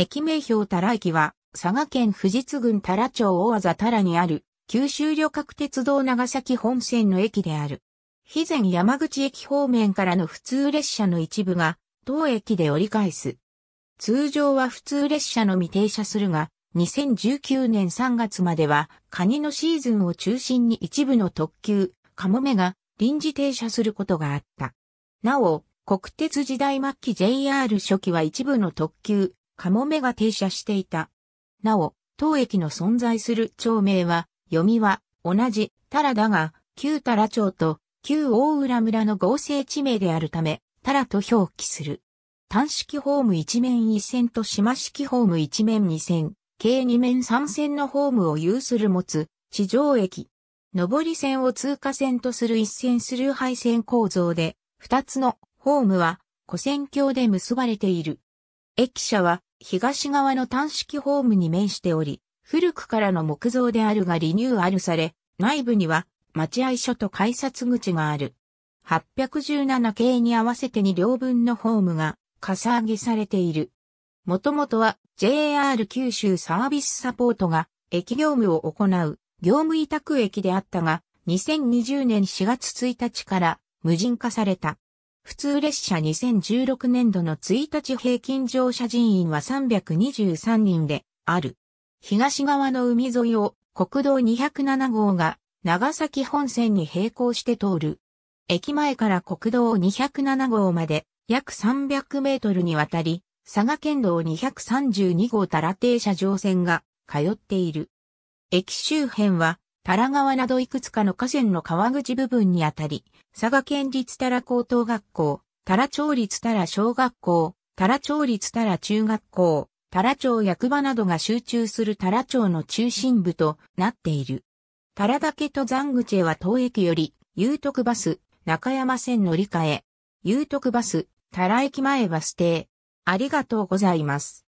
駅名標タ良駅は、佐賀県富士津郡タ良町大技タ良にある、九州旅客鉄道長崎本線の駅である。肥前山口駅方面からの普通列車の一部が、当駅で折り返す。通常は普通列車のみ停車するが、2019年3月までは、カニのシーズンを中心に一部の特急、カモメが臨時停車することがあった。なお、国鉄時代末期 JR 初期は一部の特急、カモメが停車していた。なお、当駅の存在する町名は、読みは同じ、タラだが、旧タラ町と旧大浦村の合成地名であるため、タラと表記する。単式ホーム一面一線と島式ホーム一面二線、計二面三線のホームを有する持つ、地上駅。上り線を通過線とする一線スルー配線構造で、二つのホームは、古線橋で結ばれている。駅舎は、東側の単式ホームに面しており、古くからの木造であるがリニューアルされ、内部には待合所と改札口がある。817系に合わせて2両分のホームがかさ上げされている。もともとは JR 九州サービスサポートが駅業務を行う業務委託駅であったが、2020年4月1日から無人化された。普通列車2016年度の1日平均乗車人員は323人である。東側の海沿いを国道207号が長崎本線に並行して通る。駅前から国道207号まで約300メートルにわたり、佐賀県道232号たら停車乗線が通っている。駅周辺は多良川などいくつかの河川の川口部分にあたり、佐賀県立多良高等学校、多良町立多良小学校、多良町立多良中学校、多良町役場などが集中する多良町の中心部となっている。多良岳登山口へは当駅より、有徳バス、中山線乗り換え、有徳バス、多良駅前バス停。ありがとうございます。